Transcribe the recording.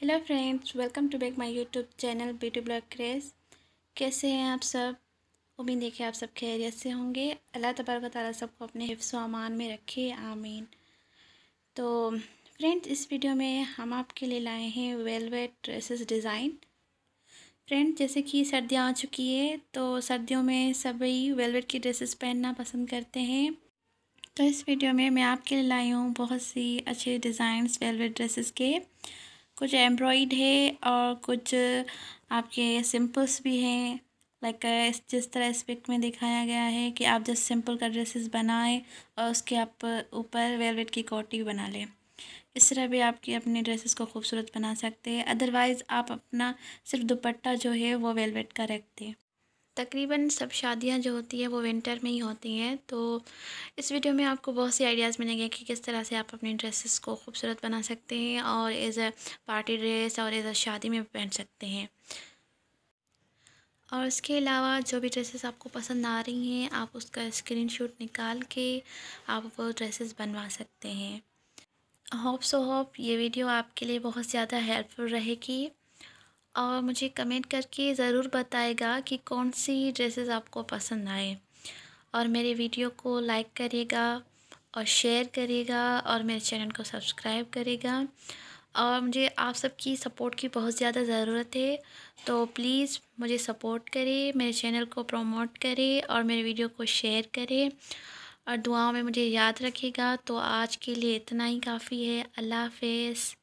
hello friends welcome to back my YouTube channel beauty blog craze कैसे हैं आप सब उम्मीद देखिए आप सब खैरियत से होंगे अल्लाह तबारक ताली सबको अपने हिफ्स अमान में रखे आमीन तो फ्रेंड्स इस वीडियो में हम आपके लिए लाए हैं वेलवेट ड्रेसेस डिज़ाइन फ्रेंड्स जैसे कि सर्दियाँ आ चुकी है तो सर्दियों में सभी वेलवेट की ड्रेसेस पहनना पसंद करते हैं तो इस वीडियो में मैं आपके लिए लाई हूँ बहुत सी अच्छे डिज़ाइंस वेलवेट ड्रेसेस के कुछ एम्ब्रॉयड है और कुछ आपके सिंपल्स भी हैं लाइक जिस तरह इस पिक में दिखाया गया है कि आप जस्ट सिंपल का ड्रेसेस बनाएं और उसके आप ऊपर वेलवेट की कोटी बना लें इस तरह भी आपकी अपने ड्रेसेस को खूबसूरत बना सकते हैं अदरवाइज़ आप अपना सिर्फ दुपट्टा जो है वो वेलवेट का रख दें तकरीबन सब शादियां जो होती है वो विंटर में ही होती हैं तो इस वीडियो में आपको बहुत से आइडियाज़ मिलेंगे कि किस तरह से आप अपने ड्रेसेस को खूबसूरत बना सकते हैं और एज़ अ पार्टी ड्रेस और एज़ अ शादी में पहन सकते हैं और इसके अलावा जो भी ड्रेसेस आपको पसंद आ रही हैं आप उसका स्क्रीन निकाल के आप वो ड्रेसेस बनवा सकते हैं होप सो होप ये वीडियो आपके लिए बहुत ज़्यादा हेल्पफुल रहेगी और मुझे कमेंट करके ज़रूर बताएगा कि कौन सी ड्रेसेस आपको पसंद आए और मेरे वीडियो को लाइक करिएगा और शेयर करिएगा और मेरे चैनल को सब्सक्राइब करिएगा और मुझे आप सबकी सपोर्ट की बहुत ज़्यादा ज़रूरत है तो प्लीज़ मुझे सपोर्ट करें मेरे चैनल को प्रमोट करें और मेरे वीडियो को शेयर करें और दुआओं में मुझे याद रखिएगा तो आज के लिए इतना ही काफ़ी है अल्लाह हाफ